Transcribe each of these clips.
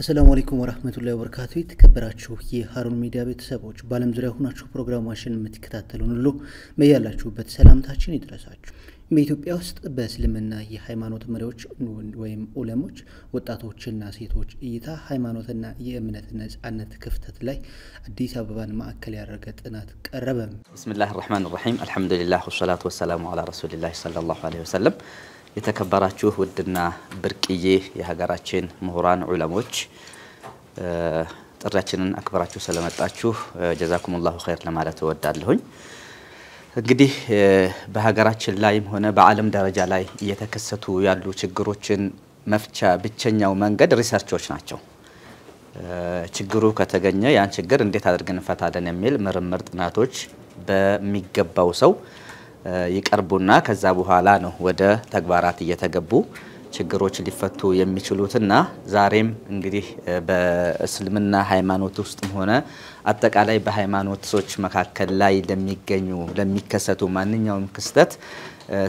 አሰላሙ አሌይኩም ወራህመቱላሂ ወበረካቱ። የተከበራችሁ የሀሩን ሚዲያ ቤተሰቦች በአለም ዙሪያ ሆናችሁ ፕሮግራማችን የምትከታተሉን ሁሉ በያላችሁበት ሰላምታችን ይድረሳችሁ። በኢትዮጵያ ውስጥ በእስልምና የሃይማኖት መሪዎች ወይም ኡለሞች ወጣቶችና ሴቶች እይታ ሃይማኖትና የእምነት ነጻነት ክፍተት ላይ አዲስ አበባን ማዕከል ያደረገ ጥናት ቀረበ። ብስሚላህ ራህማን ራሒም አልሐምዱሊላህ ወሰላቱ ወሰላሙ አላ ረሱሊላህ ሰለላሁ ዐለይሂ ወሰለም የተከበራችሁ ውድና ብርቅዬ የሀገራችን ምሁራን ዑለሞች ጥሪያችንን አክብራችሁ ስለመጣችሁ ጀዛኩሙላሁ ኸይር ለማለት እወዳለሁኝ። እንግዲህ በሀገራችን ላይም ሆነ በዓለም ደረጃ ላይ እየተከሰቱ ያሉ ችግሮችን መፍቻ ብቸኛው መንገድ ሪሰርቾች ናቸው። ችግሩ ከተገኘ ያን ችግር እንዴት አድርገን እንፈታለን የሚል ምርምር ጥናቶች በሚገባው ሰው ይቀርቡና ከዛ በኋላ ነው ወደ ተግባራት እየተገቡ ችግሮች ሊፈቱ የሚችሉትና ዛሬም እንግዲህ በእስልምና ሃይማኖት ውስጥም ሆነ አጠቃላይ በሃይማኖቶች መካከል ላይ ለሚገኙ ለሚከሰቱ ማንኛውም ክስተት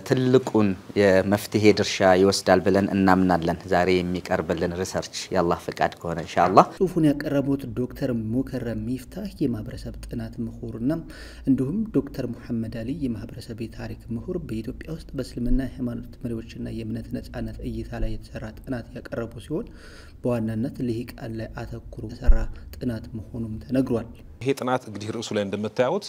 ትልቁን የመፍትሄ ድርሻ ይወስዳል ብለን እናምናለን። ዛሬ የሚቀርብልን ሪሰርች የአላህ ፈቃድ ከሆነ እንሻላ። ጽሁፉን ያቀረቡት ዶክተር ሙከረም ሚፍታህ የማህበረሰብ ጥናት ምሁርና እንዲሁም ዶክተር ሙሐመድ አሊ የማህበረሰብ የታሪክ ምሁር በኢትዮጵያ ውስጥ በእስልምና ሃይማኖት መሪዎችና የእምነት ነጻነት እይታ ላይ የተሰራ ጥናት ያቀረቡ ሲሆን በዋናነት ልሂቃን ላይ አተኩሮ የተሰራ ጥናት መሆኑም ተነግሯል። ይሄ ጥናት እንግዲህ ርዕሱ ላይ እንደምታዩት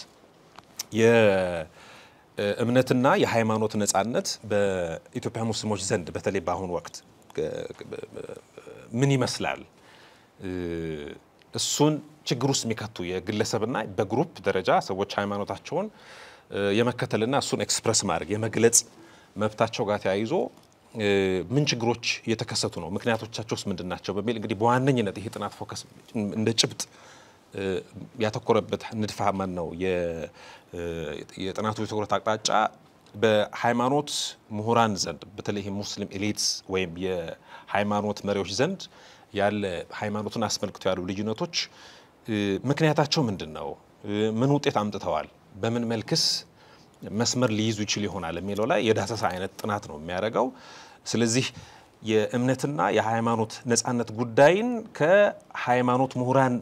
እምነትና የሃይማኖት ነጻነት በኢትዮጵያ ሙስሊሞች ዘንድ በተለይ በአሁኑ ወቅት ምን ይመስላል? እሱን ችግር ውስጥ የሚከቱ የግለሰብና በግሩፕ ደረጃ ሰዎች ሃይማኖታቸውን የመከተልና እሱን ኤክስፕረስ ማድረግ የመግለጽ መብታቸው ጋር ተያይዞ ምን ችግሮች እየተከሰቱ ነው? ምክንያቶቻቸውስ ምንድን ናቸው? በሚል እንግዲህ በዋነኝነት ይሄ ጥናት ፎከስ እንደ ጭብጥ ያተኮረበት ንድፈ ማን ነው የጥናቱ የትኩረት አቅጣጫ በሃይማኖት ምሁራን ዘንድ በተለይ ሙስሊም ኤሊትስ ወይም የሃይማኖት መሪዎች ዘንድ ያለ ሃይማኖትን አስመልክቶ ያሉ ልዩነቶች ምክንያታቸው ምንድን ነው? ምን ውጤት አምጥተዋል? በምን መልክስ መስመር ሊይዙ ይችል ይሆናል የሚለው ላይ የዳሰሳ አይነት ጥናት ነው የሚያደርገው። ስለዚህ የእምነትና የሃይማኖት ነጻነት ጉዳይን ከሃይማኖት ምሁራን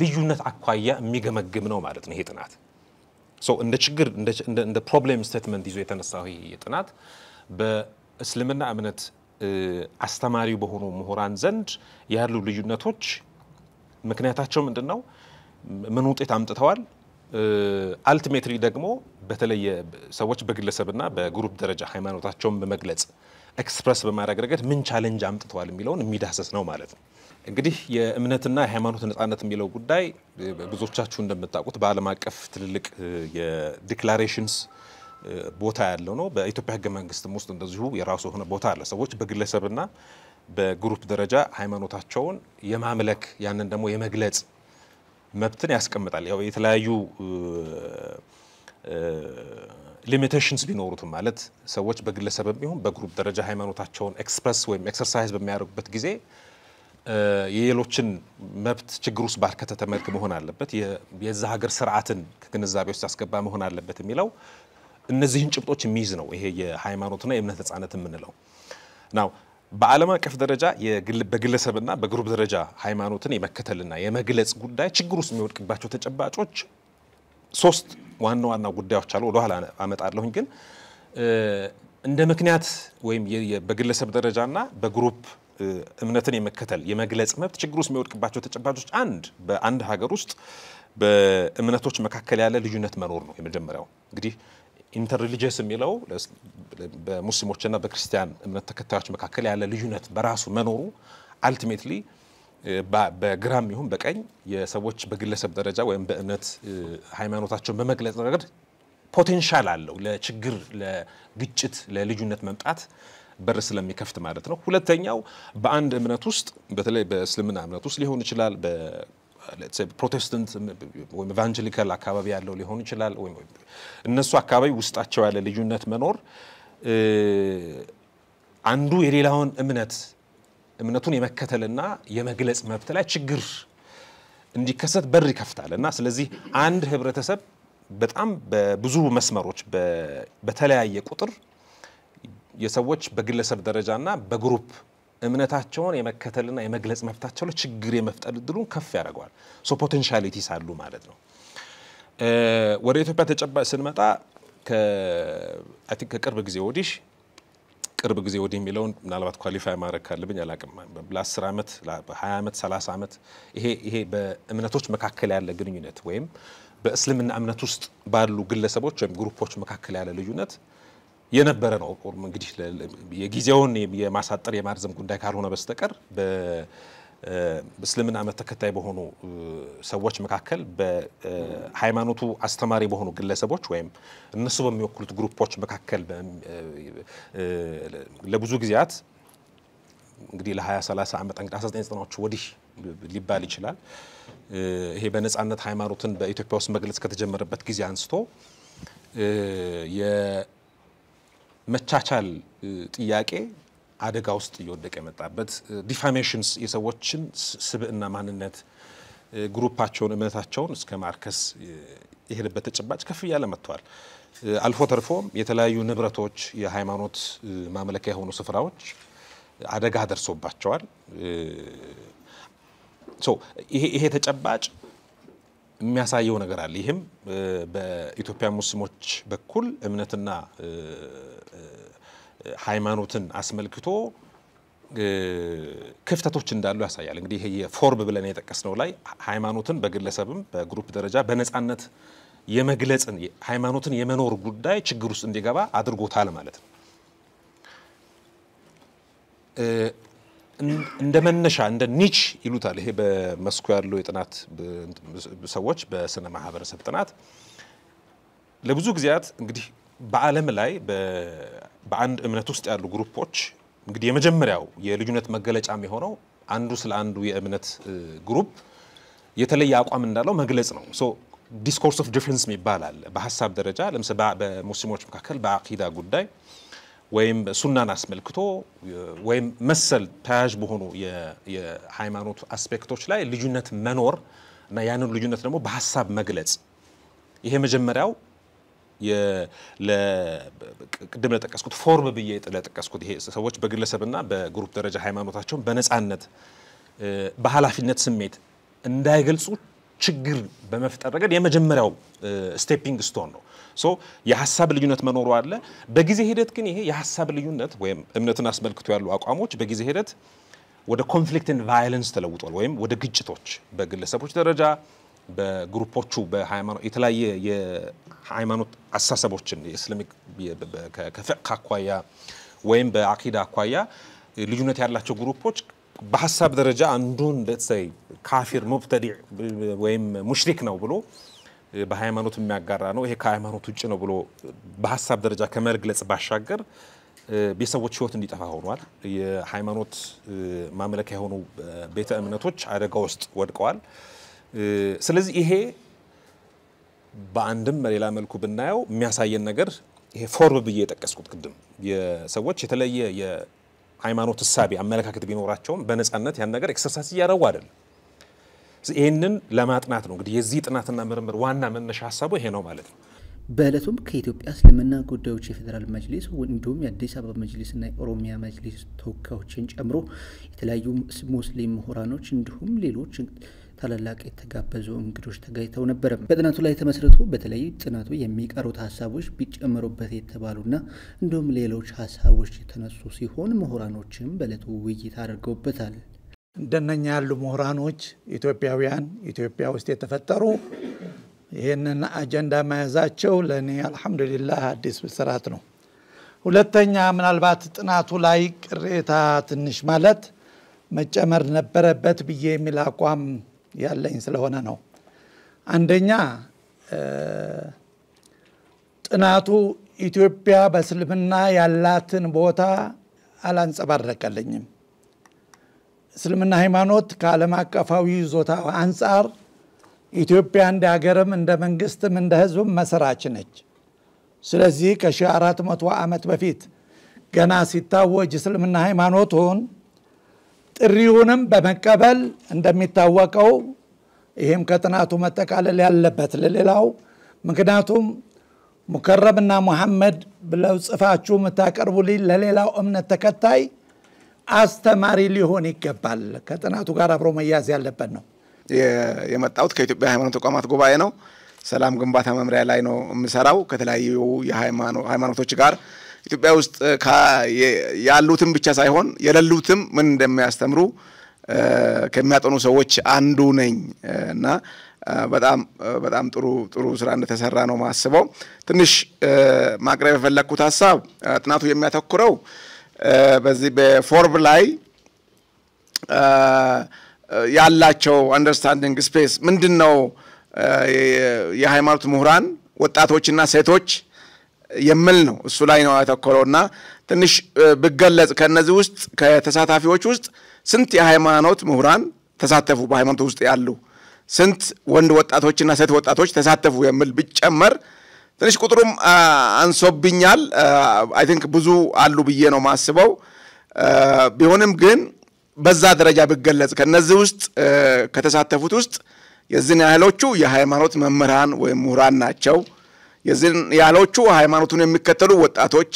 ልዩነት አኳያ የሚገመግም ነው ማለት ነው ይሄ ጥናት። እንደ ችግር እንደ ፕሮብሌም ስቴትመንት ይዞ የተነሳው ይሄ ጥናት በእስልምና እምነት አስተማሪ በሆኑ ምሁራን ዘንድ ያሉ ልዩነቶች ምክንያታቸው ምንድን ነው? ምን ውጤት አምጥተዋል? አልቲሜትሪ ደግሞ በተለየ ሰዎች በግለሰብና በግሩፕ ደረጃ ሃይማኖታቸውን በመግለጽ ኤክስፕረስ በማድረግ ረገድ ምን ቻሌንጅ አምጥተዋል የሚለውን የሚዳሰስ ነው ማለት ነው። እንግዲህ የእምነትና የሃይማኖት ነጻነት የሚለው ጉዳይ ብዙዎቻችሁ እንደምታውቁት በዓለም አቀፍ ትልልቅ የዲክላሬሽንስ ቦታ ያለው ነው። በኢትዮጵያ ህገ መንግስትም ውስጥ እንደዚሁ የራሱ የሆነ ቦታ አለ። ሰዎች በግለሰብና በግሩፕ ደረጃ ሃይማኖታቸውን የማምለክ ያንን ደግሞ የመግለጽ መብትን ያስቀምጣል። ያው የተለያዩ ሊሚቴሽንስ ቢኖሩትም ማለት ሰዎች በግለሰብም ቢሆን በግሩፕ ደረጃ ሃይማኖታቸውን ኤክስፕረስ ወይም ኤክሰርሳይዝ በሚያደርጉበት ጊዜ የሌሎችን መብት ችግር ውስጥ ባልከተተ መልክ መሆን አለበት፣ የዛ ሀገር ስርዓትን ከግንዛቤ ውስጥ ያስገባ መሆን አለበት የሚለው እነዚህን ጭብጦች የሚይዝ ነው። ይሄ የሃይማኖትና የእምነት ነጻነት የምንለው ናው። በዓለም አቀፍ ደረጃ በግለሰብና በግሩፕ ደረጃ ሃይማኖትን የመከተልና የመግለጽ ጉዳይ ችግር ውስጥ የሚወድቅባቸው ተጨባጮች ሶስት ዋና ዋና ጉዳዮች አሉ፣ ወደኋላ አመጣለሁኝ። ግን እንደ ምክንያት ወይም በግለሰብ ደረጃና በግሩፕ እምነትን የመከተል የመግለጽ መብት ችግር ውስጥ የሚወድቅባቸው ተጨባጮች አንድ በአንድ ሀገር ውስጥ በእምነቶች መካከል ያለ ልዩነት መኖር ነው። የመጀመሪያው እንግዲህ ኢንተርሪሊጂየስ የሚለው በሙስሊሞችና በክርስቲያን እምነት ተከታዮች መካከል ያለ ልዩነት በራሱ መኖሩ አልቲሜትሊ በግራም ይሁን በቀኝ የሰዎች በግለሰብ ደረጃ ወይም በእምነት ሃይማኖታቸውን በመግለጽ ረገድ ፖቴንሻል አለው ለችግር፣ ለግጭት፣ ለልዩነት መምጣት በር ስለሚከፍት ማለት ነው። ሁለተኛው በአንድ እምነት ውስጥ በተለይ በእስልምና እምነት ውስጥ ሊሆን ይችላል ፕሮቴስታንት ወይም ኤቫንጀሊካል አካባቢ ያለው ሊሆን ይችላል። እነሱ አካባቢ ውስጣቸው ያለ ልዩነት መኖር አንዱ የሌላውን እምነት እምነቱን የመከተልና የመግለጽ መብት ላይ ችግር እንዲከሰት በር ይከፍታል እና ስለዚህ አንድ ህብረተሰብ በጣም በብዙ መስመሮች በተለያየ ቁጥር የሰዎች በግለሰብ ደረጃና በግሩፕ እምነታቸውን የመከተልና የመግለጽ መብታቸው ላይ ችግር የመፍጠር እድሉን ከፍ ያደርገዋል። ሶ ፖቴንሻሊቲስ አሉ ማለት ነው። ወደ ኢትዮጵያ ተጨባጭ ስንመጣ ከቅርብ ጊዜ ወዲህ ቅርብ ጊዜ ወዲህ የሚለውን ምናልባት ኳሊፋይ ማድረግ ካለብኝ አላቅም። ዓመት፣ ዓመት፣ 30 ዓመት ይሄ ይሄ በእምነቶች መካከል ያለ ግንኙነት ወይም በእስልምና እምነት ውስጥ ባሉ ግለሰቦች ወይም ግሩፖች መካከል ያለ ልዩነት የነበረ ነው። እንግዲህ የጊዜውን የማሳጠር የማርዘም ጉዳይ ካልሆነ በስተቀር እስልምና እምነት ተከታይ በሆኑ ሰዎች መካከል በሃይማኖቱ አስተማሪ በሆኑ ግለሰቦች ወይም እነሱ በሚወክሉት ግሩፖች መካከል ለብዙ ጊዜያት እንግዲህ ለ20 30 ዓመት እንግዲህ 1990ዎቹ ወዲህ ሊባል ይችላል ይሄ በነጻነት ሃይማኖትን በኢትዮጵያ ውስጥ መግለጽ ከተጀመረበት ጊዜ አንስቶ የመቻቻል ጥያቄ አደጋ ውስጥ እየወደቀ የመጣበት ዲፋሜሽንስ የሰዎችን ስብዕና ማንነት ግሩፓቸውን እምነታቸውን እስከ ማርከስ የሄደበት ተጨባጭ ከፍ እያለ መጥተዋል። አልፎ ተርፎም የተለያዩ ንብረቶች፣ የሃይማኖት ማመለኪያ የሆኑ ስፍራዎች አደጋ ደርሶባቸዋል። ይሄ ተጨባጭ የሚያሳየው ነገር አለ። ይህም በኢትዮጵያ ሙስሊሞች በኩል እምነትና ሃይማኖትን አስመልክቶ ክፍተቶች እንዳሉ ያሳያል። እንግዲህ ይሄ የፎርብ ብለን የጠቀስነው ላይ ሃይማኖትን በግለሰብም በግሩፕ ደረጃ በነፃነት የመግለጽን ሃይማኖትን የመኖር ጉዳይ ችግር ውስጥ እንዲገባ አድርጎታል ማለት ነው። እንደ መነሻ እንደ ኒች ይሉታል። ይሄ በመስኩ ያለው የጥናት ሰዎች በስነ ማህበረሰብ ጥናት ለብዙ ጊዜያት እንግዲህ በዓለም ላይ በአንድ እምነት ውስጥ ያሉ ግሩፖች እንግዲህ የመጀመሪያው የልዩነት መገለጫ የሚሆነው አንዱ ስለ አንዱ የእምነት ግሩፕ የተለየ አቋም እንዳለው መግለጽ ነው። ዲስኮርስ ኦፍ ዲፍረንስ የሚባል አለ። በሀሳብ ደረጃ ለምሳሌ በሙስሊሞች መካከል በአቂዳ ጉዳይ ወይም ሱናን አስመልክቶ ወይም መሰል ተያያዥ በሆኑ የሃይማኖት አስፔክቶች ላይ ልዩነት መኖር እና ያንን ልዩነት ደግሞ በሀሳብ መግለጽ ይሄ መጀመሪያው ቅድም ለጠቀስኩት ፎርም ብዬ ለጠቀስኩት ይሄ ሰዎች በግለሰብና በግሩፕ ደረጃ ሃይማኖታቸውን በነፃነት በኃላፊነት ስሜት እንዳይገልጹ ችግር በመፍጠር ረገድ የመጀመሪያው ስቴፒንግ ስቶን ነው። ሶ የሀሳብ ልዩነት መኖሩ አለ። በጊዜ ሂደት ግን ይሄ የሀሳብ ልዩነት ወይም እምነትን አስመልክቶ ያሉ አቋሞች በጊዜ ሂደት ወደ ኮንፍሊክትን ቫይለንስ ተለውጧል፣ ወይም ወደ ግጭቶች በግለሰቦች ደረጃ በግሩፖቹ የተለያየ የሃይማኖት አሳሰቦችን የእስላሚክ ከፍቅህ አኳያ ወይም በአቂዳ አኳያ ልዩነት ያላቸው ግሩፖች በሀሳብ ደረጃ አንዱን ለትሳይ ካፊር ሙብተዲዕ ወይም ሙሽሪክ ነው ብሎ በሃይማኖት የሚያጋራ ነው ይሄ ከሃይማኖት ውጭ ነው ብሎ በሀሳብ ደረጃ ከመግለጽ ባሻገር ቤተሰቦች ህይወት እንዲጠፋ ሆኗል። የሃይማኖት ማምለኪያ የሆኑ ቤተ እምነቶች አደጋ ውስጥ ወድቀዋል። ስለዚህ ይሄ በአንድም በሌላ መልኩ ብናየው የሚያሳየን ነገር ይሄ ፎርብ ብዬ የጠቀስኩት ቅድም የሰዎች የተለየ የሃይማኖት እሳቤ አመለካከት ቢኖራቸውም በነፃነት ያን ነገር ኤክሰርሳይዝ እያደረጉ አይደለም። ይህንን ለማጥናት ነው እንግዲህ የዚህ ጥናትና ምርምር ዋና መነሻ ሀሳቡ ይሄ ነው ማለት ነው። በዕለቱም ከኢትዮጵያ እስልምና ጉዳዮች የፌዴራል መጅሊስ እንዲሁም የአዲስ አበባ እና የኦሮሚያ መጅሊስ ተወካዮችን ጨምሮ የተለያዩ ሙስሊም ምሁራኖች እንዲሁም ሌሎች ታላላቅ የተጋበዙ እንግዶች ተገኝተው ነበረ። በጥናቱ ላይ ተመስርቶ በተለይ ጥናቱ የሚቀሩት ሀሳቦች ቢጨመሩበት የተባሉና እንዲሁም ሌሎች ሀሳቦች የተነሱ ሲሆን ምሁራኖችም በዕለቱ ውይይት አድርገውበታል። እንደነኛ ያሉ ምሁራኖች ኢትዮጵያውያን ኢትዮጵያ ውስጥ የተፈጠሩ ይህንን አጀንዳ መያዛቸው ለእኔ አልሐምዱሊላህ አዲስ ብስራት ነው። ሁለተኛ ምናልባት ጥናቱ ላይ ቅሬታ ትንሽ ማለት መጨመር ነበረበት ብዬ የሚል አቋም ያለኝ ስለሆነ ነው። አንደኛ ጥናቱ ኢትዮጵያ በእስልምና ያላትን ቦታ አላንጸባረቀልኝም። እስልምና ሃይማኖት ከዓለም አቀፋዊ ይዞታ አንጻር ኢትዮጵያ እንደ ሀገርም እንደ መንግስትም እንደ ህዝብም መስራች ነች። ስለዚህ ከ1400 ዓመት በፊት ገና ሲታወጅ እስልምና ሃይማኖቱን ጥሪውንም በመቀበል እንደሚታወቀው ይህም ከጥናቱ መጠቃለል ያለበት ለሌላው ምክንያቱም ሙከረምና ሙሐመድ ብለው ጽፋችሁ የምታቀርቡልኝ ለሌላው እምነት ተከታይ አስተማሪ ሊሆን ይገባል። ከጥናቱ ጋር አብሮ መያዝ ያለበት ነው። የመጣሁት ከኢትዮጵያ ሃይማኖት ተቋማት ጉባኤ ነው። ሰላም ግንባታ መምሪያ ላይ ነው የምሰራው። ከተለያዩ ሃይማኖቶች ጋር ኢትዮጵያ ውስጥ ያሉትም ብቻ ሳይሆን የሌሉትም ምን እንደሚያስተምሩ ከሚያጠኑ ሰዎች አንዱ ነኝ እና በጣም በጣም ጥሩ ጥሩ ስራ እንደተሰራ ነው ማስበው። ትንሽ ማቅረብ የፈለግኩት ሀሳብ ጥናቱ የሚያተኩረው በዚህ በፎርብ ላይ ያላቸው አንደርስታንዲንግ ስፔስ ምንድን ነው? የሃይማኖት ምሁራን ወጣቶችና ሴቶች የሚል ነው። እሱ ላይ ነው ያተኮረው እና ትንሽ ብገለጽ ከእነዚህ ውስጥ ከተሳታፊዎች ውስጥ ስንት የሃይማኖት ምሁራን ተሳተፉ? በሃይማኖት ውስጥ ያሉ ስንት ወንድ ወጣቶችና ሴት ወጣቶች ተሳተፉ የሚል ቢጨመር ትንሽ ቁጥሩም አንሶብኛል። አይ ቲንክ ብዙ አሉ ብዬ ነው ማስበው። ቢሆንም ግን በዛ ደረጃ ብገለጽ ከነዚህ ውስጥ ከተሳተፉት ውስጥ የዚህን ያህሎቹ የሃይማኖት መምህራን ወይም ምሁራን ናቸው። የዚህን ያህሎቹ ሃይማኖቱን የሚከተሉ ወጣቶች፣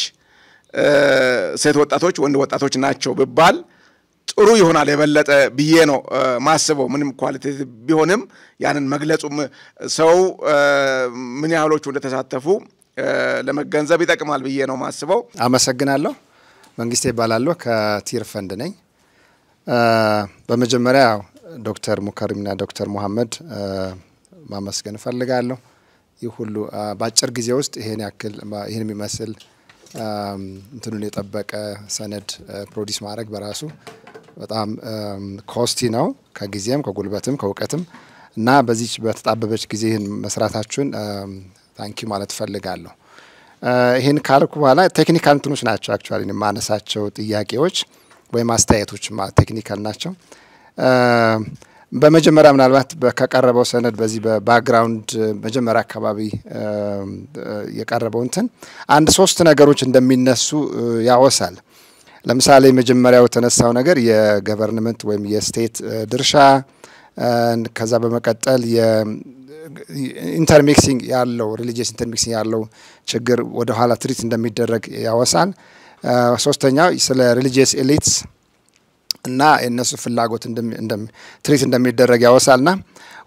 ሴት ወጣቶች፣ ወንድ ወጣቶች ናቸው ብባል ጥሩ ይሆናል የበለጠ ብዬ ነው ማስበው። ምንም ኳሊቲ ቢሆንም ያንን መግለጹም ሰው ምን ያህሎቹ እንደተሳተፉ ለመገንዘብ ይጠቅማል ብዬ ነው ማስበው። አመሰግናለሁ። መንግስቴ ይባላለሁ። ከቲር ፈንድ ነኝ። በመጀመሪያ ዶክተር ሙከሪምና ዶክተር ሙሀመድ ማመስገን እፈልጋለሁ። ይህ ሁሉ በአጭር ጊዜ ውስጥ ይሄን ያክል ይህን የሚመስል እንትኑን የጠበቀ ሰነድ ፕሮዲስ ማድረግ በራሱ በጣም ኮስቲ ነው፣ ከጊዜም ከጉልበትም ከእውቀትም እና በዚች በተጣበበች ጊዜ ይህን መስራታችሁን ታንኪ ማለት እፈልጋለሁ። ይህን ካልኩ በኋላ ቴክኒካል እንትኖች ናቸው አክቹዋሊ የማነሳቸው ጥያቄዎች ወይም አስተያየቶች ቴክኒካል ናቸው። በመጀመሪያ ምናልባት ከቀረበው ሰነድ በዚህ በባክግራውንድ መጀመሪያ አካባቢ የቀረበው እንትን አንድ ሶስት ነገሮች እንደሚነሱ ያወሳል። ለምሳሌ መጀመሪያው የተነሳው ነገር የገቨርንመንት ወይም የስቴት ድርሻ፣ ከዛ በመቀጠል ኢንተርሚክሲንግ ያለው ሪሊጂየስ ኢንተርሚክሲንግ ያለው ችግር ወደኋላ ትሪት እንደሚደረግ ያወሳል። ሶስተኛው ስለ ሪሊጂየስ ኤሊትስ እና የእነሱ ፍላጎት ትሪት እንደሚደረግ ያወሳልና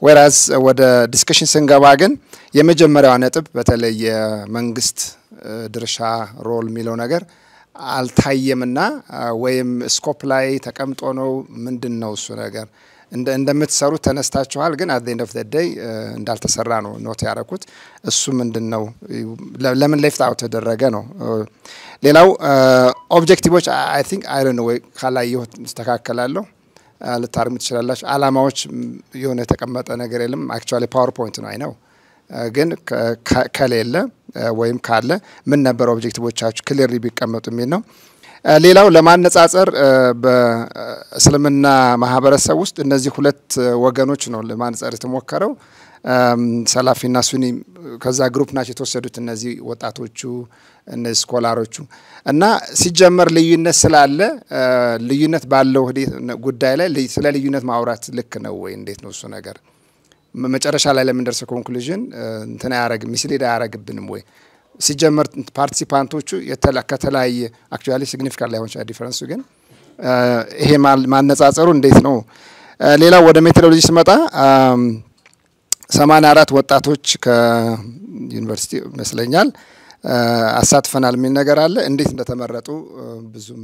ወይራዝ ወደ ዲስከሽን ስንገባ ግን የመጀመሪያዋ ነጥብ በተለይ የመንግስት ድርሻ ሮል የሚለው ነገር አልታየምና ወይም ስኮፕ ላይ ተቀምጦ ነው። ምንድን ነው እሱ ነገር? እንደምትሰሩት ተነስታችኋል፣ ግን አት ኤንድ ኦፍ ደይ እንዳልተሰራ ነው ኖት ያደረኩት። እሱ ምንድን ነው? ለምን ሌፍት አውት ተደረገ ነው ሌላው ኦብጀክቲቮች አይ ቲንክ አይ ነው ወይ ካላየሁት ስተካከላለሁ uh, ልታርሙ ትችላላችሁ። አላማዎች የሆነ የተቀመጠ ነገር የለም። አክቹዋሊ ፓወርፖይንት ነው አይነው፣ uh, ግን ከሌለ uh, ወይም ካለ ምን ነበር ኦብጀክቲቮቻችሁ ክሊር ቢቀመጡ የሚል ነው። ሌላው ለማነጻጸር በእስልምና ማህበረሰብ ውስጥ እነዚህ ሁለት ወገኖች ነው ለማነጻጸር የተሞከረው። ሰላፊና ሱኒ ከዛ ግሩፕ ናቸው የተወሰዱት እነዚህ ወጣቶቹ እነዚህ ስኮላሮቹ እና ሲጀመር ልዩነት ስላለ ልዩነት ባለው ጉዳይ ላይ ስለ ልዩነት ማውራት ልክ ነው ወይ? እንዴት ነው እሱ ነገር? መጨረሻ ላይ ለምንደርሰው ኮንክሉዥን እንትን አያረግ ሚስሊድ አያረግብንም ወይ? ሲጀመር ፓርቲሲፓንቶቹ ከተለያየ አክቹዋሊ ሲግኒፊካንት ላይሆን ይችላል ዲፈረንሱ። ግን ይሄ ማነጻጸሩ እንዴት ነው? ሌላው ወደ ሜቶዶሎጂ ስመጣ ሰማንያ አራት ወጣቶች ከዩኒቨርሲቲ ይመስለኛል አሳትፈናል የሚል ነገር አለ። እንዴት እንደተመረጡ ብዙም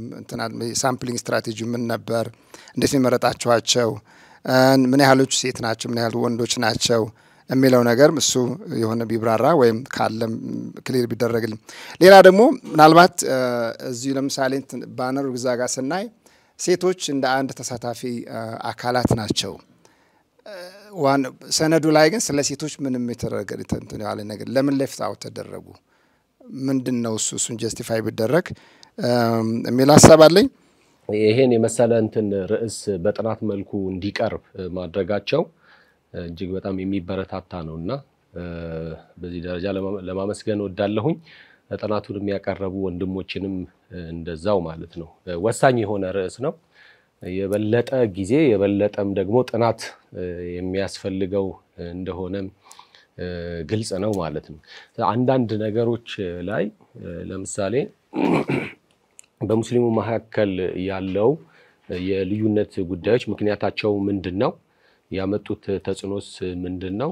ሳምፕሊንግ ስትራቴጂ ምን ነበር? እንዴት የመረጣችኋቸው? ምን ያህሎቹ ሴት ናቸው? ምን ያህል ወንዶች ናቸው? የሚለው ነገር እሱ የሆነ ቢብራራ ወይም ካለም ክሊር ቢደረግልኝ። ሌላ ደግሞ ምናልባት እዚሁ ለምሳሌ ባነሩ ግዛ ጋር ስናይ ሴቶች እንደ አንድ ተሳታፊ አካላት ናቸው ሰነዱ ላይ ግን ስለ ሴቶች ምንም የተረገጠንትን ያለ ነገር ለምን ሌፍት አውት ተደረጉ? ምንድን ነው እሱ? እሱን ጀስቲፋይ ቢደረግ የሚል ሀሳብ አለኝ። ይሄን የመሰለ እንትን ርዕስ በጥናት መልኩ እንዲቀርብ ማድረጋቸው እጅግ በጣም የሚበረታታ ነው እና በዚህ ደረጃ ለማመስገን ወዳለሁኝ ጥናቱን የሚያቀረቡ ወንድሞችንም እንደዛው ማለት ነው። ወሳኝ የሆነ ርዕስ ነው። የበለጠ ጊዜ የበለጠም ደግሞ ጥናት የሚያስፈልገው እንደሆነም ግልጽ ነው ማለት ነው። አንዳንድ ነገሮች ላይ ለምሳሌ በሙስሊሙ መካከል ያለው የልዩነት ጉዳዮች ምክንያታቸው ምንድን ነው? ያመጡት ተጽዕኖስ ምንድን ነው?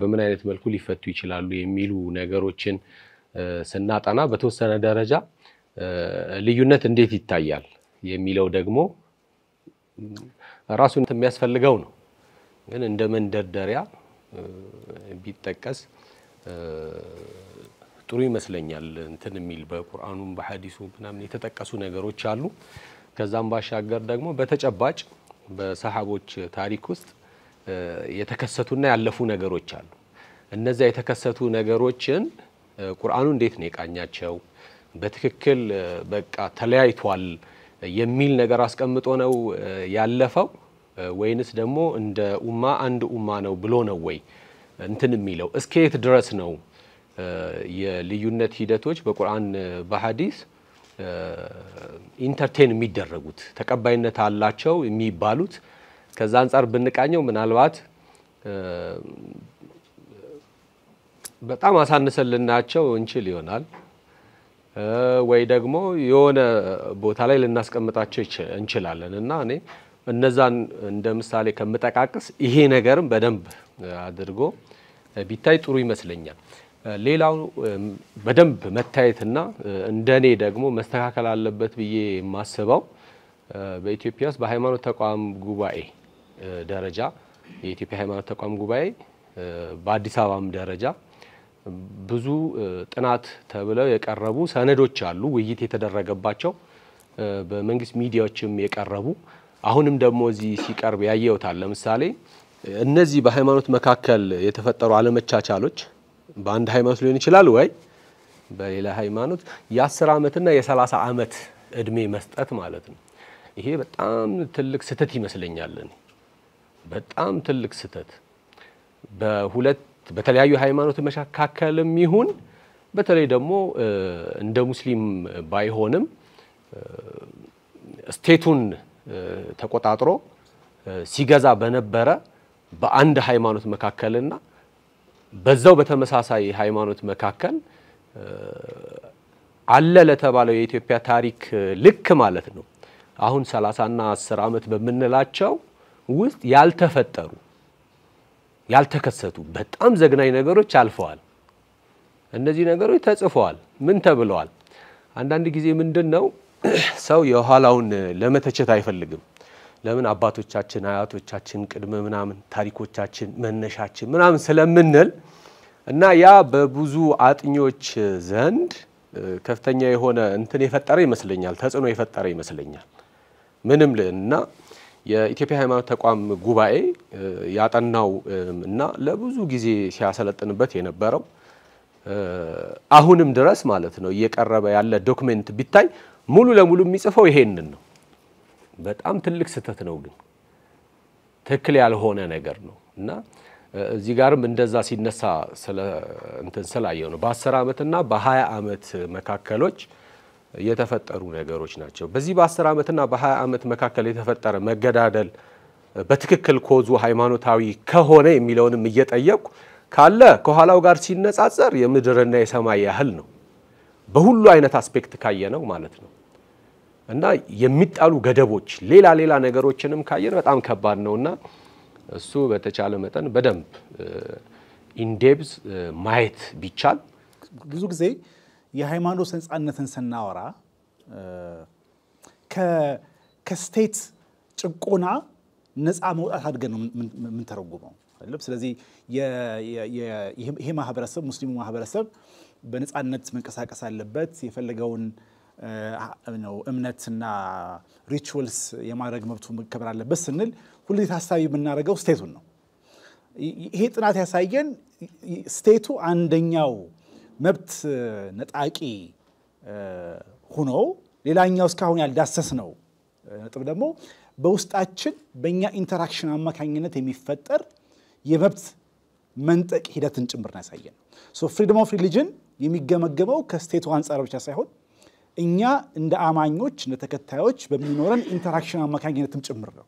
በምን አይነት መልኩ ሊፈቱ ይችላሉ? የሚሉ ነገሮችን ስናጠና በተወሰነ ደረጃ ልዩነት እንዴት ይታያል የሚለው ደግሞ ራሱን የሚያስፈልገው ነው። ግን እንደ መንደርደሪያ ቢጠቀስ ጥሩ ይመስለኛል። እንትን የሚል በቁርአኑም በሐዲሱ ምናምን የተጠቀሱ ነገሮች አሉ። ከዛም ባሻገር ደግሞ በተጨባጭ በሰሃቦች ታሪክ ውስጥ የተከሰቱና ያለፉ ነገሮች አሉ። እነዚያ የተከሰቱ ነገሮችን ቁርአኑ እንዴት ነው የቃኛቸው? በትክክል በቃ ተለያይቷል የሚል ነገር አስቀምጦ ነው ያለፈው ወይንስ ደግሞ እንደ ኡማ አንድ ኡማ ነው ብሎ ነው ወይ እንትን የሚለው የት ድረስ ነው የልዩነት ሂደቶች በቁርአን በሀዲስ ኢንተርቴን የሚደረጉት ተቀባይነት አላቸው የሚባሉት ከዛ አንጻር ብንቃኘው ምናልባት በጣም አሳንሰልናቸው እንችል ይሆናል። ወይ ደግሞ የሆነ ቦታ ላይ ልናስቀምጣቸው እንችላለን እና እኔ እነዛን እንደ ምሳሌ ከምጠቃቅስ ይሄ ነገርም በደንብ አድርጎ ቢታይ ጥሩ ይመስለኛል። ሌላው በደንብ መታየትና እንደኔ ደግሞ መስተካከል አለበት ብዬ የማስበው በኢትዮጵያ ውስጥ በሃይማኖት ተቋም ጉባኤ ደረጃ የኢትዮጵያ ሃይማኖት ተቋም ጉባኤ በአዲስ አበባም ደረጃ ብዙ ጥናት ተብለው የቀረቡ ሰነዶች አሉ፣ ውይይት የተደረገባቸው በመንግስት ሚዲያዎችም የቀረቡ አሁንም ደግሞ እዚህ ሲቀርብ ያየውታል። ለምሳሌ እነዚህ በሃይማኖት መካከል የተፈጠሩ አለመቻቻሎች በአንድ ሃይማኖት ሊሆን ይችላል ወይ በሌላ ሃይማኖት የአስር ዓመትና የሰላሳ ዓመት እድሜ መስጠት ማለት ነው። ይሄ በጣም ትልቅ ስህተት ይመስለኛል። በጣም ትልቅ ስህተት በሁለት በተለያዩ ሃይማኖት መካከልም ይሁን በተለይ ደግሞ እንደ ሙስሊም ባይሆንም ስቴቱን ተቆጣጥሮ ሲገዛ በነበረ በአንድ ሃይማኖት መካከልና በዛው በተመሳሳይ ሃይማኖት መካከል አለ ለተባለው የኢትዮጵያ ታሪክ ልክ ማለት ነው አሁን ሰላሳና አስር ዓመት በምንላቸው ውስጥ ያልተፈጠሩ ያልተከሰቱ በጣም ዘግናኝ ነገሮች አልፈዋል። እነዚህ ነገሮች ተጽፈዋል። ምን ተብለዋል? አንዳንድ ጊዜ ምንድን ነው ሰው የኋላውን ለመተቸት አይፈልግም። ለምን አባቶቻችን፣ አያቶቻችን ቅድመ ምናምን ታሪኮቻችን፣ መነሻችን ምናምን ስለምንል እና ያ በብዙ አጥኞች ዘንድ ከፍተኛ የሆነ እንትን የፈጠረ ይመስለኛል፣ ተጽዕኖ የፈጠረ ይመስለኛል። ምንም ልና የኢትዮጵያ ሃይማኖት ተቋም ጉባኤ ያጠናው እና ለብዙ ጊዜ ሲያሰለጥንበት የነበረው አሁንም ድረስ ማለት ነው እየቀረበ ያለ ዶክሜንት ቢታይ ሙሉ ለሙሉ የሚጽፈው ይሄንን ነው። በጣም ትልቅ ስህተት ነው፣ ግን ትክክል ያልሆነ ነገር ነው እና እዚህ ጋርም እንደዛ ሲነሳ ስለ እንትን ስላየው ነው በአስር ዓመትና 20 ዓመት መካከሎች የተፈጠሩ ነገሮች ናቸው። በዚህ በአስር ዓመትና በሀያ ዓመት መካከል የተፈጠረ መገዳደል በትክክል ኮዙ ሃይማኖታዊ ከሆነ የሚለውንም እየጠየቅኩ ካለ ከኋላው ጋር ሲነጻጸር የምድርና የሰማይ ያህል ነው፣ በሁሉ አይነት አስፔክት ካየ ነው ማለት ነው። እና የሚጣሉ ገደቦች፣ ሌላ ሌላ ነገሮችንም ካየን በጣም ከባድ ነው እና እሱ በተቻለ መጠን በደንብ ኢንዴብዝ ማየት ቢቻል ብዙ ጊዜ የሃይማኖት ነፃነትን ስናወራ ከስቴት ጭቆና ነፃ መውጣት አድርገን ነው የምንተረጉመው አይደለም። ስለዚህ ይሄ ማህበረሰብ ሙስሊሙ ማህበረሰብ በነፃነት መንቀሳቀስ አለበት። የፈለገውን እምነትና ሪችዋልስ የማድረግ መብቱ መከበር አለበት ስንል ሁሌ ታሳቢ የምናደርገው ስቴቱን ነው። ይሄ ጥናት ያሳየን ስቴቱ አንደኛው መብት ነጣቂ ሆኖ ሌላኛው እስካሁን ያልዳሰስ ነው ነጥብ ደግሞ በውስጣችን በእኛ ኢንተራክሽን አማካኝነት የሚፈጠር የመብት መንጠቅ ሂደትን ጭምር ነው ያሳየን። ፍሪደም ኦፍ ሪሊጅን የሚገመገመው ከስቴቱ አንጻር ብቻ ሳይሆን እኛ እንደ አማኞች እንደ ተከታዮች በሚኖረን ኢንተራክሽን አማካኝነትም ጭምር ነው።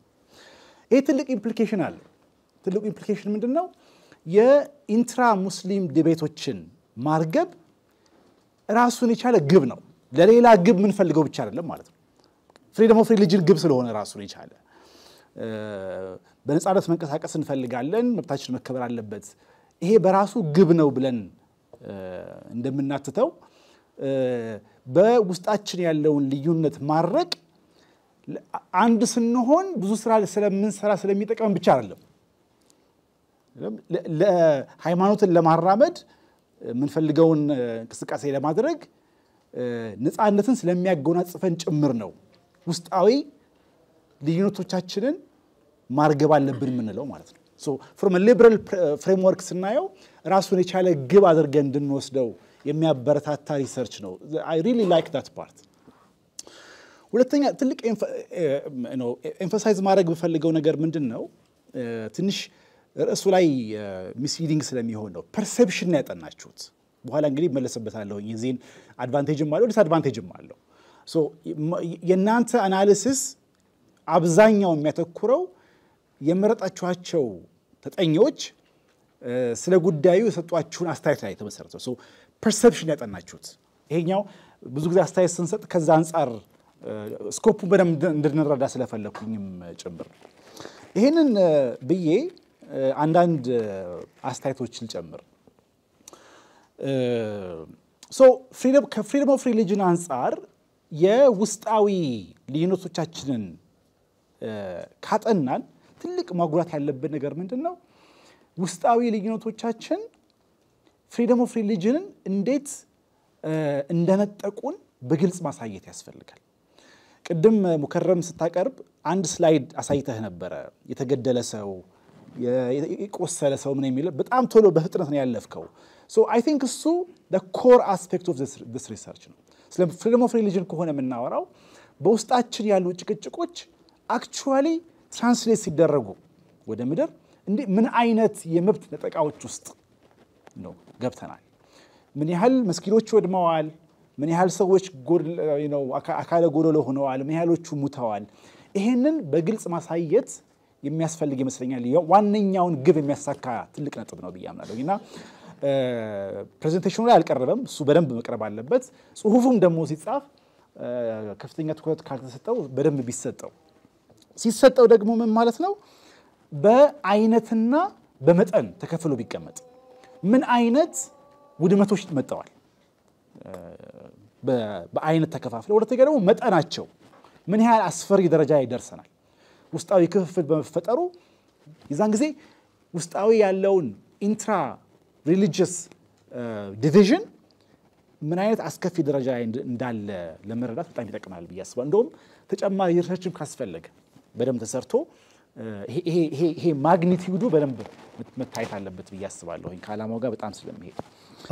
ይህ ትልቅ ኢምፕሊኬሽን አለ። ትልቁ ኢምፕሊኬሽን ምንድን ነው? የኢንትራ ሙስሊም ዲቤቶችን ማርገብ ራሱን የቻለ ግብ ነው። ለሌላ ግብ የምንፈልገው ብቻ አይደለም ማለት ነው። ፍሪደም ኦፍ ሪሊጅን ልጅን ግብ ስለሆነ ራሱን የቻለ በነፃነት መንቀሳቀስ እንፈልጋለን፣ መብታችን መከበር አለበት። ይሄ በራሱ ግብ ነው ብለን እንደምናትተው በውስጣችን ያለውን ልዩነት ማድረቅ አንድ ስንሆን ብዙ ስራ ስለምንሰራ ስለሚጠቀም ብቻ አይደለም። ሃይማኖትን ለማራመድ የምንፈልገውን እንቅስቃሴ ለማድረግ ነፃነትን ስለሚያጎናጽፈን ጭምር ነው። ውስጣዊ ልዩነቶቻችንን ማርገብ አለብን የምንለው ማለት ነው። ፍሮም ሊብራል ፍሬምወርክ ስናየው ራሱን የቻለ ግብ አድርገን እንድንወስደው የሚያበረታታ ሪሰርች ነው። አይ ሪሊ ላይክ ዳት ፓርት። ሁለተኛ ትልቅ ኤንፈሳይዝ ማድረግ የምፈልገው ነገር ምንድን ነው ትንሽ ርዕሱ ላይ ሚስሊዲንግ ስለሚሆን ነው ፐርሴፕሽን ያጠናችሁት። በኋላ እንግዲህ መለሰበታለሁ። የዚህን አድቫንቴጅም አለው ዲስአድቫንቴጅም አለው። የእናንተ አናሊሲስ አብዛኛው የሚያተኩረው የመረጣችኋቸው ተጠኚዎች ስለ ጉዳዩ የሰጧችሁን አስተያየት ላይ የተመሰረተው ፐርሰፕሽን ያጠናችሁት። ይሄኛው ብዙ ጊዜ አስተያየት ስንሰጥ ከዛ አንጻር ስኮፑን በደንብ እንድንረዳ ስለፈለኩኝም ጭምር ይህንን ብዬ አንዳንድ አስተያየቶች ልጨምር። ከፍሪደም ኦፍ ሪሊጅን አንጻር የውስጣዊ ልዩነቶቻችንን ካጠናን ትልቅ ማጉራት ያለብን ነገር ምንድን ነው? ውስጣዊ ልዩነቶቻችን ፍሪደም ኦፍ ሪሊጅንን እንዴት እንደነጠቁን በግልጽ ማሳየት ያስፈልጋል። ቅድም ሙከረም ስታቀርብ አንድ ስላይድ አሳይተህ ነበረ የተገደለ ሰው የቆሰለ ሰው ምን የሚለው በጣም ቶሎ በፍጥነት ነው ያለፍከው። ሶ አይ ቲንክ እሱ ኮር አስፔክት ኦፍ ዲስ ሪሰርች ነው። ስለ ፍሪደም ኦፍ ሪሊጅን ከሆነ የምናወራው በውስጣችን ያሉ ጭቅጭቆች አክቹዋሊ ትራንስሌት ሲደረጉ ወደ ምድር እንዲህ ምን አይነት የመብት ነጠቃዎች ውስጥ ነው ገብተናል? ምን ያህል መስጊዶች ወድመዋል? ምን ያህል ሰዎች አካለ ጎደሎ ሆነዋል? ምን ያህሎቹ ሙተዋል? ይሄንን በግልጽ ማሳየት የሚያስፈልግ ይመስለኛል። ዋነኛውን ግብ የሚያሳካ ትልቅ ነጥብ ነው ብዬ አምናለሁ እና ፕሬዘንቴሽኑ ላይ አልቀረበም። እሱ በደንብ መቅረብ አለበት። ጽሁፉም ደግሞ ሲጻፍ ከፍተኛ ትኩረት ካልተሰጠው በደንብ ቢሰጠው ሲሰጠው ደግሞ ምን ማለት ነው? በአይነትና በመጠን ተከፍሎ ቢቀመጥ ምን አይነት ውድመቶች መጠዋል በአይነት ተከፋፍለ ሁለተኛ ደግሞ መጠናቸው ምን ያህል አስፈሪ ደረጃ ይደርሰናል ውስጣዊ ክፍፍል በመፈጠሩ የዛን ጊዜ ውስጣዊ ያለውን ኢንትራ ሪሊጅስ ዲቪዥን ምን አይነት አስከፊ ደረጃ ላይ እንዳለ ለመረዳት በጣም ይጠቅማል ብዬ አስባለሁ። እንደውም ተጨማሪ ሪሰርችም ካስፈለገ በደንብ ተሰርቶ ይሄ ማግኒቲዩዱ በደንብ መታየት አለበት ብዬ አስባለሁ። ከዓላማው ጋር በጣም ስለሚሄድ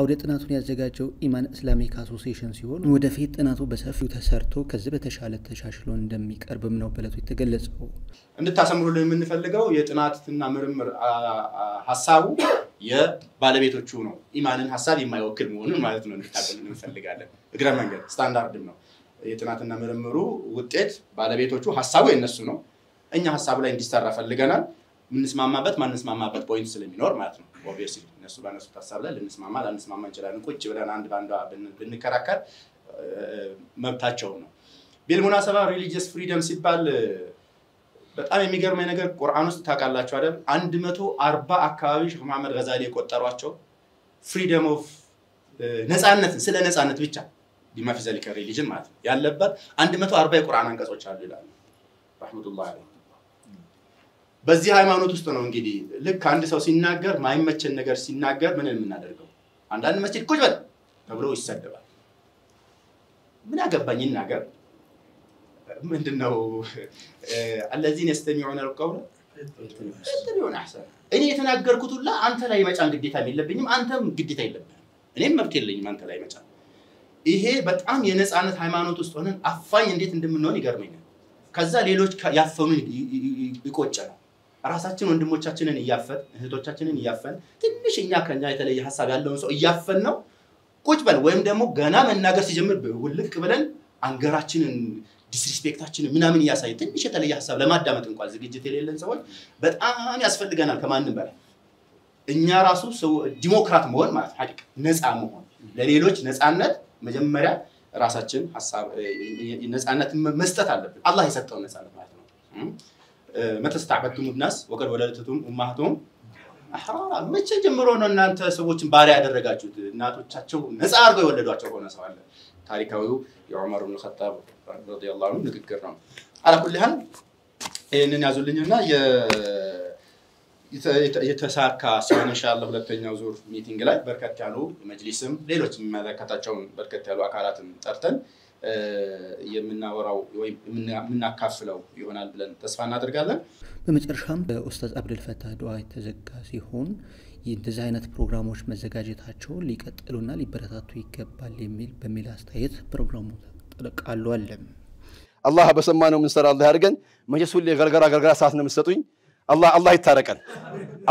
አውደ ጥናቱን ያዘጋጀው ኢማን እስላሚክ አሶሲሽን ሲሆን ወደፊት ጥናቱ በሰፊው ተሰርቶ ከዚህ በተሻለ ተሻሽሎ እንደሚቀርብም ነው በለቱ የተገለጸው። እንድታሰምሩልን የምንፈልገው የጥናትና ምርምር ሀሳቡ የባለቤቶቹ ነው። ኢማንን ሀሳብ የማይወክል መሆኑን ማለት ነው እንድታቀልን እንፈልጋለን። እግረ መንገድ ስታንዳርድም ነው። የጥናትና ምርምሩ ውጤት ባለቤቶቹ ሀሳቡ የነሱ ነው። እኛ ሀሳቡ ላይ እንዲሰራ ፈልገናል። የምንስማማበት ማንስማማበት ፖይንት ስለሚኖር ማለት ነው ኦብቪየስሊ እነሱ ባነሱት ሀሳብ ላይ ልንስማማ ላንስማማ እንችላለን። ቁጭ ብለን አንድ በአንዷ ብንከራከር መብታቸው ነው። ቢልሙናሰባ ሪሊጂየስ ፍሪደም ሲባል በጣም የሚገርመኝ ነገር ቁርአን ውስጥ ታውቃላችሁ አይደል? አንድ መቶ አርባ አካባቢ ሼክ መሐመድ ገዛሊ የቆጠሯቸው ፍሪደም ኦፍ ነፃነትን ስለ ነፃነት ብቻ ዲማ ሪሊጅን ማለት ነው ያለበት አንድ መቶ አርባ የቁርአን አንቀጾች አሉ ይላሉ ረሕመቱላህ አለይህ በዚህ ሃይማኖት ውስጥ ነው እንግዲህ ልክ አንድ ሰው ሲናገር ማይመቸን ነገር ሲናገር ምን የምናደርገው? አንዳንድ መስጅድ ቁጭ በል ተብሎ ይሰደባል። ምን አገባኝ ይናገር። ምንድነው አለዚህን አለዚነ ርቀውነ ልቀውለ እኔ የተናገርኩት ሁላ አንተ ላይ መጫን ግዴታ የለብኝም፣ አንተም ግዴታ የለብህም። እኔም መብት የለኝም አንተ ላይ መጫን። ይሄ በጣም የነፃነት ሃይማኖት ውስጥ ሆነን አፋኝ እንዴት እንደምንሆን ይገርመኛል። ከዛ ሌሎች ያፈኑ ይቆጨናል። ራሳችን ወንድሞቻችንን እያፈን እህቶቻችንን እያፈን ትንሽ እኛ ከኛ የተለየ ሀሳብ ያለውን ሰው እያፈን ነው ቁጭ በል ወይም ደግሞ ገና መናገር ሲጀምር ውልቅ ብለን አንገራችንን ዲስሪስፔክታችንን ምናምን እያሳየ ትንሽ የተለየ ሀሳብ ለማዳመጥ እንኳን ዝግጅት የሌለን ሰዎች በጣም ያስፈልገናል ከማንም በላይ እኛ ራሱ ዲሞክራት መሆን ማለት ሀቂቅ ነፃ መሆን ለሌሎች ነፃነት መጀመሪያ ራሳችን ሀሳብ ነፃነት መስጠት አለብን አላህ የሰጠውን ነፃነት ማለት ነው መተ ብናስ ወገድ ወቀድ ወለድቱም ኡማህቱም አሕራራ መቼ ጀምሮ ነው እናንተ ሰዎችን ባሪያ ያደረጋችሁት? እናቶቻቸው ነፃ አድርገው የወለዷቸው ሆነ ሰው አለ። ታሪካዊው የዑመር ብን ኸጣብ ረዲየላሁ ዐንሁ ንግግር ነው። አላኩልህን ይህንን ያዙልኝና የተሳካ ሲሆን ኢንሻአላህ ሁለተኛው ዙር ሚቲንግ ላይ በርከት ያሉ መጅሊስም ሌሎች የሚመለከታቸውን በርከት ያሉ አካላትን ጠርተን የምናወራው ወይም የምናካፍለው ይሆናል ብለን ተስፋ እናደርጋለን። በመጨረሻም በኡስታዝ አብድልፈታ ዱዓ የተዘጋ ሲሆን እንደዚህ አይነት ፕሮግራሞች መዘጋጀታቸው ሊቀጥሉና ሊበረታቱ ይገባል የሚል በሚል አስተያየት ፕሮግራሙ ጠለቃሉ አለ። አላህ በሰማ ነው የምንሰራ አላህ ያድርገን። መቼስ ሁሌ ገርገራ ገርገራ ሰዓት ነው የምትሰጡኝ። አላህ አላህ ይታረቀን፣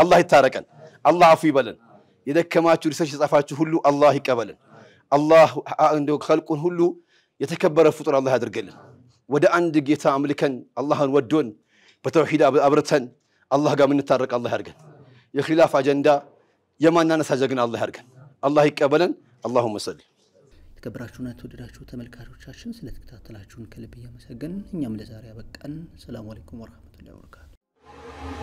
አላህ ይታረቀን፣ አላህ አፉ ይበለን። የደከማችሁ ሪሰርች የጻፋችሁ ሁሉ አላህ ይቀበልን። አላህ እንደ ከልቁን ሁሉ የተከበረ ፍጡር አላህ ያድርገልን። ወደ አንድ ጌታ አምልከን አላህን ወዶን በተውሂድ አብረተን አላህ ጋር የምንታረቅ አላህ ያድርገን። የኺላፍ አጀንዳ የማናነሳ ጀግና አላህ ያድርገን። አላህ ይቀበለን። አላሁመ ሰሊ የተከበራችሁና የተወደዳችሁ ተመልካቾቻችን ስለተከታተላችሁን ከልብ እያመሰገን እኛም ለዛሬ ያበቃን። ሰላሙ አለይኩም ወረህመቱላሂ ወበረካቱ።